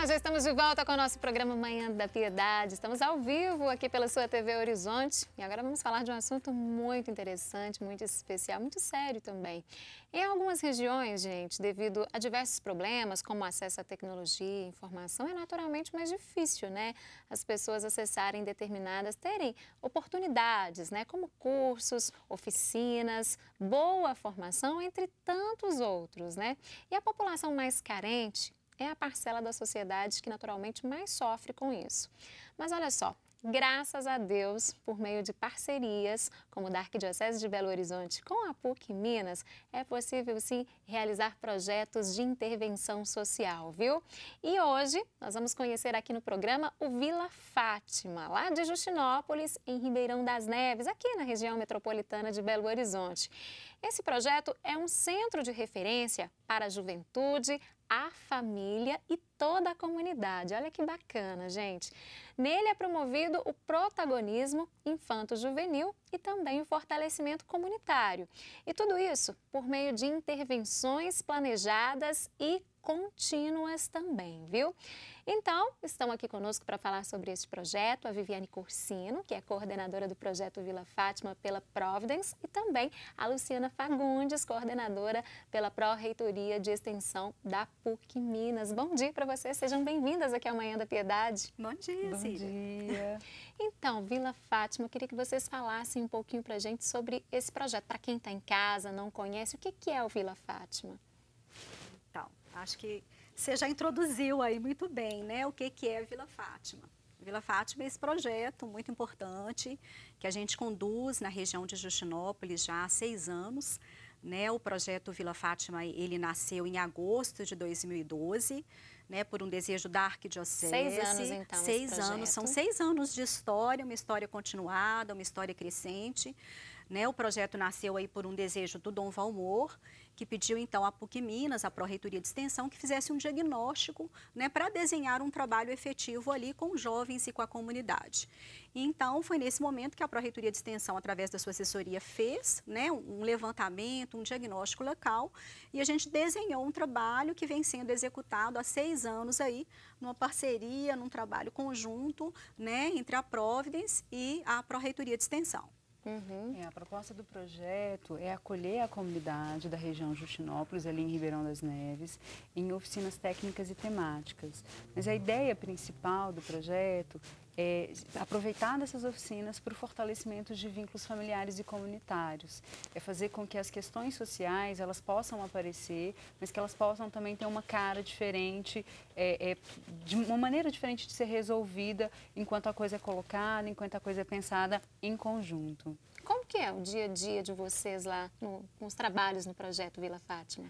nós já estamos de volta com o nosso programa Manhã da Piedade. Estamos ao vivo aqui pela sua TV Horizonte e agora vamos falar de um assunto muito interessante, muito especial, muito sério também. Em algumas regiões, gente, devido a diversos problemas, como acesso à tecnologia, informação, é naturalmente mais difícil, né? As pessoas acessarem determinadas, terem oportunidades, né? Como cursos, oficinas, boa formação, entre tantos outros, né? E a população mais carente, é a parcela da sociedade que naturalmente mais sofre com isso. Mas olha só, graças a Deus, por meio de parcerias, como da Arquidiocese de Belo Horizonte com a PUC Minas, é possível sim realizar projetos de intervenção social, viu? E hoje nós vamos conhecer aqui no programa o Vila Fátima, lá de Justinópolis, em Ribeirão das Neves, aqui na região metropolitana de Belo Horizonte. Esse projeto é um centro de referência para a juventude, a família e toda a comunidade. Olha que bacana, gente. Nele é promovido o protagonismo infanto-juvenil e também o fortalecimento comunitário. E tudo isso por meio de intervenções planejadas e contínuas também, viu? Então, estão aqui conosco para falar sobre este projeto a Viviane Corsino, que é coordenadora do projeto Vila Fátima pela Providence, e também a Luciana Fagundes, coordenadora pela Pró-Reitoria de Extensão da PUC Minas. Bom dia para Sejam bem-vindas aqui ao Manhã da Piedade. Bom dia, Bom dia. Então, Vila Fátima, eu queria que vocês falassem um pouquinho para a gente sobre esse projeto. Para quem está em casa, não conhece, o que, que é o Vila Fátima? Então, acho que você já introduziu aí muito bem, né? O que, que é Vila Fátima. Vila Fátima é esse projeto muito importante que a gente conduz na região de Justinópolis já há seis anos. Né? O projeto Vila Fátima ele nasceu em agosto de 2012, né? por um desejo da arquidiocese. Seis anos então. Seis anos são seis anos de história, uma história continuada, uma história crescente. Né? O projeto nasceu aí por um desejo do Dom Valmor, que pediu então à PUC Minas, à Pró-Reitoria de Extensão, que fizesse um diagnóstico né, para desenhar um trabalho efetivo ali com os jovens e com a comunidade. então, foi nesse momento que a Pró-Reitoria de Extensão, através da sua assessoria, fez né, um levantamento, um diagnóstico local e a gente desenhou um trabalho que vem sendo executado há seis anos aí, numa parceria, num trabalho conjunto né, entre a Providence e a Pró-Reitoria de Extensão. Uhum. É, a proposta do projeto é acolher a comunidade da região Justinópolis, ali em Ribeirão das Neves, em oficinas técnicas e temáticas. Mas a ideia principal do projeto é, aproveitar dessas oficinas para o fortalecimento de vínculos familiares e comunitários. É fazer com que as questões sociais elas possam aparecer, mas que elas possam também ter uma cara diferente, é, é, de uma maneira diferente de ser resolvida enquanto a coisa é colocada, enquanto a coisa é pensada em conjunto. Como que é o dia a dia de vocês lá no, com os trabalhos no projeto Vila Fátima?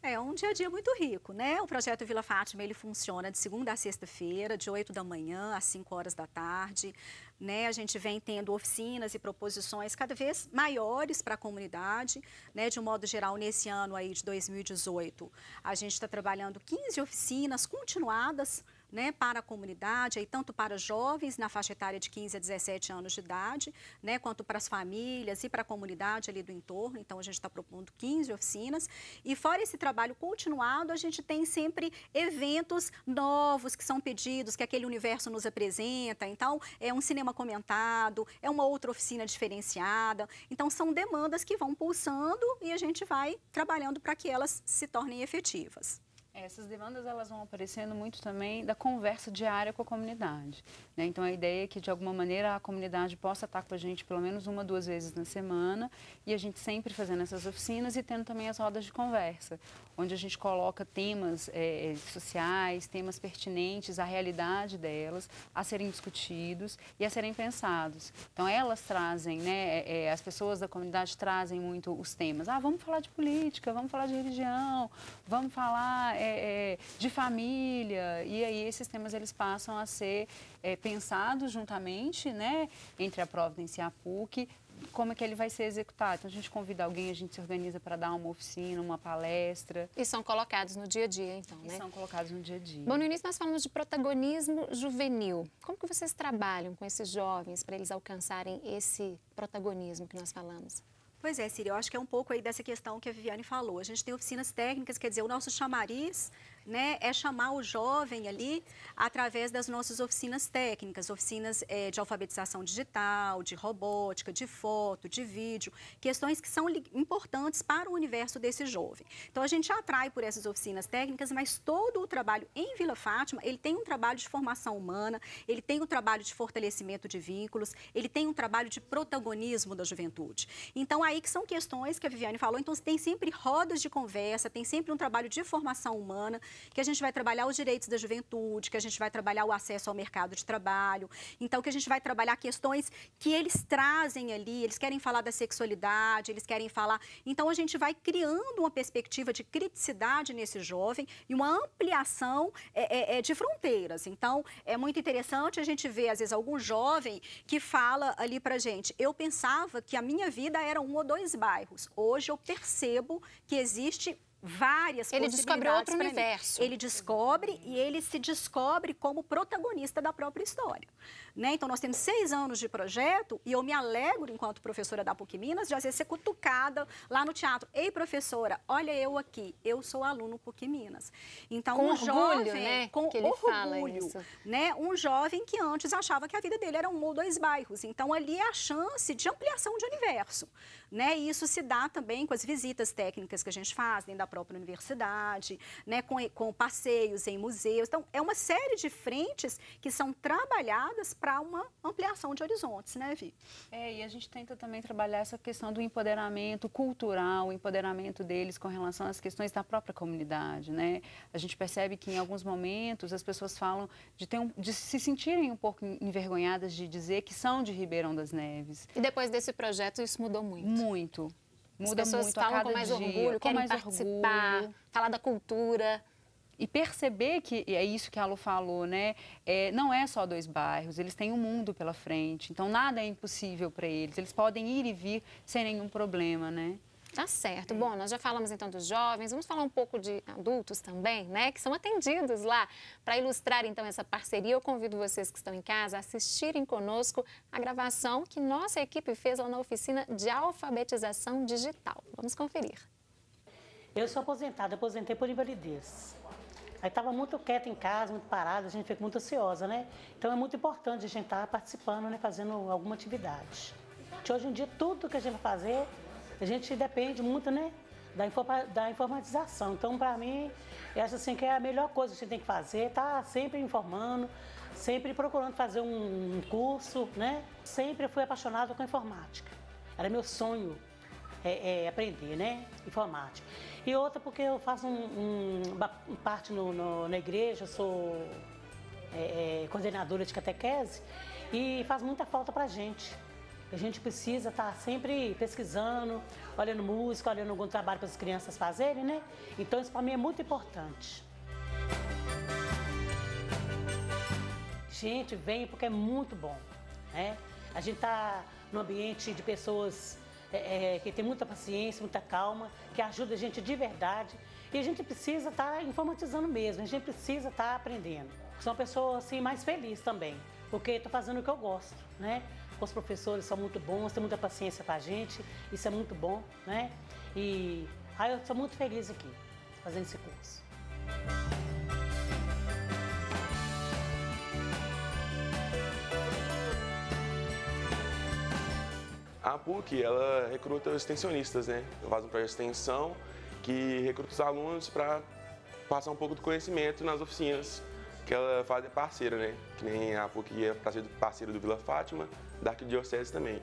É um dia a dia muito rico, né? O projeto Vila Fátima ele funciona de segunda a sexta-feira, de 8 da manhã às 5 horas da tarde. Né? A gente vem tendo oficinas e proposições cada vez maiores para a comunidade. Né? De um modo geral, nesse ano aí de 2018, a gente está trabalhando 15 oficinas continuadas né, para a comunidade, aí tanto para jovens na faixa etária de 15 a 17 anos de idade, né, quanto para as famílias e para a comunidade ali do entorno. Então, a gente está propondo 15 oficinas. E fora esse trabalho continuado, a gente tem sempre eventos novos que são pedidos, que aquele universo nos apresenta. Então, é um cinema comentado, é uma outra oficina diferenciada. Então, são demandas que vão pulsando e a gente vai trabalhando para que elas se tornem efetivas. Essas demandas elas vão aparecendo muito também da conversa diária com a comunidade. Né? Então a ideia é que de alguma maneira a comunidade possa estar com a gente pelo menos uma duas vezes na semana e a gente sempre fazendo essas oficinas e tendo também as rodas de conversa, onde a gente coloca temas é, sociais, temas pertinentes à realidade delas, a serem discutidos e a serem pensados. Então elas trazem, né, é, as pessoas da comunidade trazem muito os temas. Ah, vamos falar de política, vamos falar de religião, vamos falar é, é, é, de família. E aí esses temas eles passam a ser é, pensados juntamente, né, entre a Providence e a PUC, como é que ele vai ser executado. Então, a gente convida alguém, a gente se organiza para dar uma oficina, uma palestra. E são colocados no dia a dia, então, né? são colocados no dia a dia. Bom, no início nós falamos de protagonismo juvenil. Como que vocês trabalham com esses jovens para eles alcançarem esse protagonismo que nós falamos? Pois é, Círio, eu acho que é um pouco aí dessa questão que a Viviane falou. A gente tem oficinas técnicas, quer dizer, o nosso chamariz né, é chamar o jovem ali através das nossas oficinas técnicas, oficinas é, de alfabetização digital, de robótica, de foto, de vídeo, questões que são importantes para o universo desse jovem. Então, a gente atrai por essas oficinas técnicas, mas todo o trabalho em Vila Fátima, ele tem um trabalho de formação humana, ele tem um trabalho de fortalecimento de vínculos, ele tem um trabalho de protagonismo da juventude. Então, aí que são questões que a Viviane falou, então tem sempre rodas de conversa, tem sempre um trabalho de formação humana, que a gente vai trabalhar os direitos da juventude, que a gente vai trabalhar o acesso ao mercado de trabalho, então que a gente vai trabalhar questões que eles trazem ali, eles querem falar da sexualidade, eles querem falar. Então a gente vai criando uma perspectiva de criticidade nesse jovem e uma ampliação é, é, é de fronteiras. Então é muito interessante a gente ver, às vezes, algum jovem que fala ali a gente: eu pensava que a minha vida era um ou dois bairros, hoje eu percebo que existe várias ele Ele descobre outro universo. Ele descobre e ele se descobre como protagonista da própria história. Né? Então, nós temos seis anos de projeto e eu me alegro, enquanto professora da PUC Minas, de às vezes ser cutucada lá no teatro. Ei, professora, olha eu aqui, eu sou aluno PUC Minas. Então, com um orgulho, jovem... Né? Com orgulho, né? Um jovem que antes achava que a vida dele era um ou dois bairros. Então, ali é a chance de ampliação de universo. Né? E isso se dá também com as visitas técnicas que a gente faz dentro da própria universidade, né, com, com passeios em museus. Então, é uma série de frentes que são trabalhadas para uma ampliação de horizontes, né, Vi? É, e a gente tenta também trabalhar essa questão do empoderamento cultural, o empoderamento deles com relação às questões da própria comunidade, né? A gente percebe que em alguns momentos as pessoas falam de, ter um, de se sentirem um pouco envergonhadas de dizer que são de Ribeirão das Neves. E depois desse projeto isso mudou muito? Muito Muda As pessoas muito falam com mais dia, orgulho, querem mais participar, orgulho. falar da cultura e perceber que é isso que a Lu falou, né? É, não é só dois bairros, eles têm um mundo pela frente, então nada é impossível para eles, eles podem ir e vir sem nenhum problema, né? Tá certo. Bom, nós já falamos então dos jovens, vamos falar um pouco de adultos também, né? Que são atendidos lá. Para ilustrar então essa parceria, eu convido vocês que estão em casa a assistirem conosco a gravação que nossa equipe fez lá na oficina de alfabetização digital. Vamos conferir. Eu sou aposentada, aposentei por invalidez. Aí estava muito quieta em casa, muito parada, a gente fica muito ansiosa, né? Então é muito importante a gente estar tá participando, né? Fazendo alguma atividade. Que hoje em dia tudo que a gente vai fazer a gente depende muito, né? Da, informa, da informatização. Então, para mim, eu acho assim que é a melhor coisa que a gente tem que fazer, tá sempre informando, sempre procurando fazer um curso, né? Sempre fui apaixonada com informática. Era meu sonho é, é, aprender, né? Informática. E outra porque eu faço um, um parte no, no, na igreja, sou é, é, coordenadora de catequese e faz muita falta pra gente. A gente precisa estar tá sempre pesquisando, olhando música, olhando algum trabalho para as crianças fazerem, né? Então isso para mim é muito importante. Gente, vem porque é muito bom, né? A gente está num ambiente de pessoas é, é, que tem muita paciência, muita calma, que ajuda a gente de verdade. E a gente precisa estar tá informatizando mesmo, a gente precisa estar tá aprendendo. Sou uma pessoa assim, mais feliz também, porque estou fazendo o que eu gosto, né? os professores são muito bons, têm muita paciência com a gente, isso é muito bom, né? E aí ah, eu sou muito feliz aqui, fazendo esse curso. A PUC, ela recruta os extensionistas, né? Eu faço um projeto de extensão que recruta os alunos para passar um pouco do conhecimento nas oficinas que ela faz é parceira, né? Que nem a PUC é parceira do Vila Fátima, da Arquidiocese também.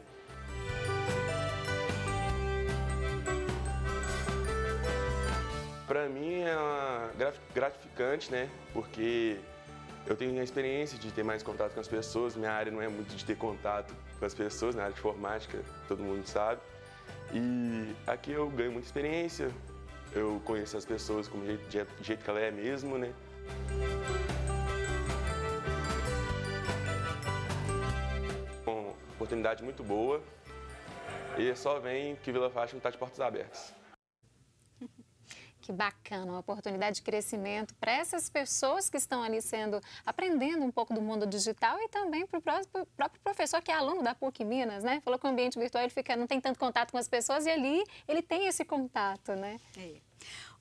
Para mim é gratificante, né? Porque eu tenho a experiência de ter mais contato com as pessoas. Minha área não é muito de ter contato com as pessoas, na né? área de informática, todo mundo sabe. E aqui eu ganho muita experiência, eu conheço as pessoas como jeito, jeito que ela é mesmo, né? oportunidade muito boa. E é só vem que Vila Fátima está de portas abertas. Que bacana, uma oportunidade de crescimento para essas pessoas que estão ali sendo, aprendendo um pouco do mundo digital e também para o próprio, próprio, professor que é aluno da PUC Minas, né? Falou que o ambiente virtual ele fica, não tem tanto contato com as pessoas e ali ele tem esse contato, né? É.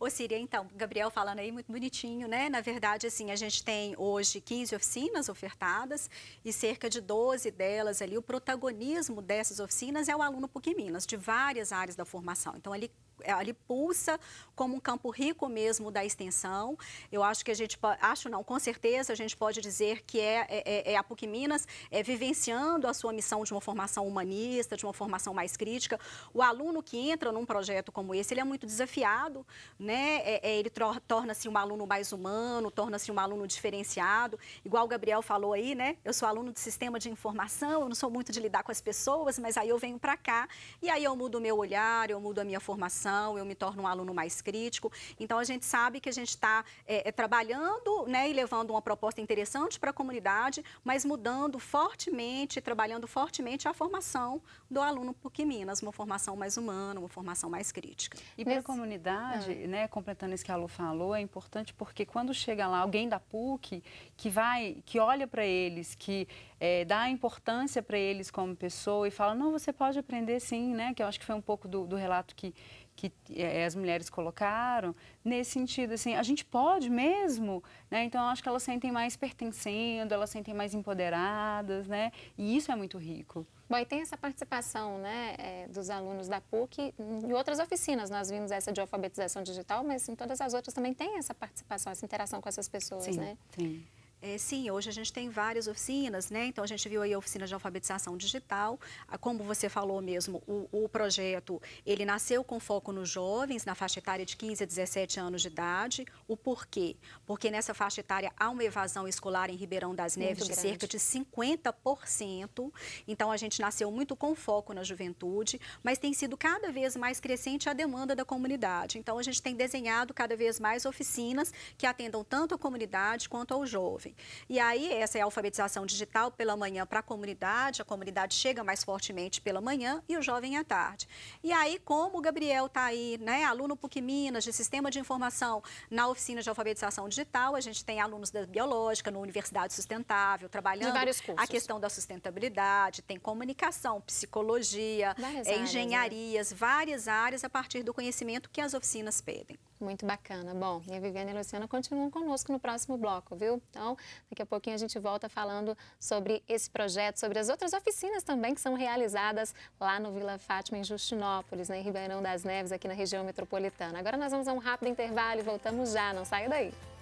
Ô, Síria, então, Gabriel falando aí muito bonitinho, né? Na verdade, assim, a gente tem hoje 15 oficinas ofertadas e cerca de 12 delas ali, o protagonismo dessas oficinas é o aluno PUC Minas, de várias áreas da formação. Então, ele é, ali pulsa como um campo rico mesmo da extensão. Eu acho que a gente, acho não, com certeza a gente pode dizer que é, é, é, é a PUC Minas é, vivenciando a sua missão de uma formação humanista, de uma formação mais crítica. O aluno que entra num projeto como esse, ele é muito desafiado, né? É, é ele torna-se um aluno mais humano, torna-se um aluno diferenciado. Igual o Gabriel falou aí, né? Eu sou aluno de sistema de informação, eu não sou muito de lidar com as pessoas, mas aí eu venho para cá e aí eu mudo o meu olhar, eu mudo a minha formação eu me torno um aluno mais crítico. Então, a gente sabe que a gente está é, é, trabalhando né, e levando uma proposta interessante para a comunidade, mas mudando fortemente, trabalhando fortemente a formação do aluno PUC Minas, uma formação mais humana, uma formação mais crítica. E para a comunidade, ah. né, completando isso que a Lu falou, é importante porque quando chega lá alguém da PUC que vai, que olha para eles, que é, dá importância para eles como pessoa e fala, não, você pode aprender sim, né? Que eu acho que foi um pouco do, do relato que, que é, as mulheres colocaram, nesse sentido, assim, a gente pode mesmo, né? Então, acho que elas sentem mais pertencendo, elas sentem mais empoderadas, né? E isso é muito rico. Bom, e tem essa participação, né, é, dos alunos da PUC e outras oficinas, nós vimos essa de alfabetização digital, mas em todas as outras também tem essa participação, essa interação com essas pessoas, sim, né? Sim, sim. É, sim, hoje a gente tem várias oficinas, né? Então a gente viu aí a oficina de alfabetização digital, ah, como você falou mesmo, o, o, projeto ele nasceu com foco nos jovens, na faixa etária de 15 a 17 anos de idade. O porquê? Porque nessa faixa etária há uma evasão escolar em Ribeirão das Neves muito de grande. cerca de 50%. Então a gente nasceu muito com foco na juventude, mas tem sido cada vez mais crescente a demanda da comunidade. Então a gente tem desenhado cada vez mais oficinas que atendam tanto a comunidade quanto ao jovem. E aí, essa é a alfabetização digital pela manhã para a comunidade, a comunidade chega mais fortemente pela manhã e o jovem à tarde. E aí, como o Gabriel está aí, né, aluno PUC Minas, de Sistema de Informação, na oficina de alfabetização digital, a gente tem alunos da Biológica, no Universidade Sustentável, trabalhando a questão da sustentabilidade, tem comunicação, psicologia, várias é, engenharias, áreas, né? várias áreas a partir do conhecimento que as oficinas pedem. Muito bacana. Bom, minha Viviane e Luciana continuam conosco no próximo bloco, viu? Então, daqui a pouquinho a gente volta falando sobre esse projeto, sobre as outras oficinas também que são realizadas lá no Vila Fátima, em Justinópolis, né, em Ribeirão das Neves, aqui na região metropolitana. Agora nós vamos a um rápido intervalo e voltamos já, não saia daí.